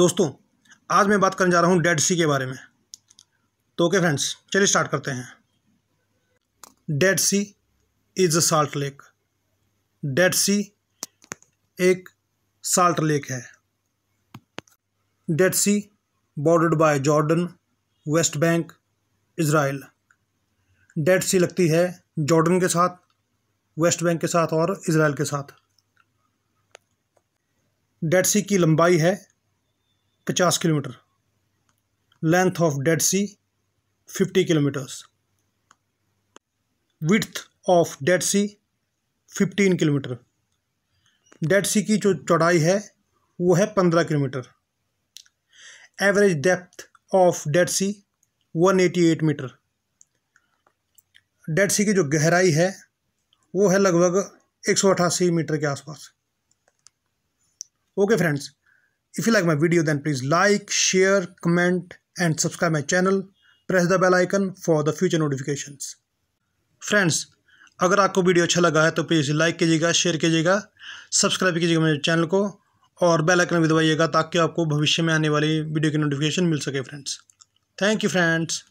दोस्तों आज मैं बात करने जा रहा हूँ डेड सी के बारे में तो ओके फ्रेंड्स चलिए स्टार्ट करते हैं Dead Sea is a salt lake Dead Sea एक साल्ट लेक है Dead Sea bordered by Jordan West Bank Israel Dead Sea लगती है जॉर्डन के साथ वेस्ट बैंक के साथ और इसराइल के साथ डेड सी की लंबाई है पचास kilometre length of Dead Sea fifty kilometres width of Dead Sea fifteen kilometre Dead Sea की जो चौड़ाई है वो है पंद्रह kilometre average depth of Dead Sea one eighty eight metre Dead Sea की जो गहराई है वो है लगभग एक सौ अट्ठासी मीटर के आसपास okay friends If you like my video then please like, share, comment and subscribe my channel. Press the bell icon for the future notifications. Friends, अगर आपको वीडियो अच्छा लगा है तो प्लीज़ लाइक कीजिएगा शेयर कीजिएगा सब्सक्राइब कीजिएगा मेरे चैनल को और बेल आइकन भी दबाइएगा ताकि आपको भविष्य में आने वाली वीडियो की नोटिफिकेशन मिल सके फ्रेंड्स थैंक यू फ्रेंड्स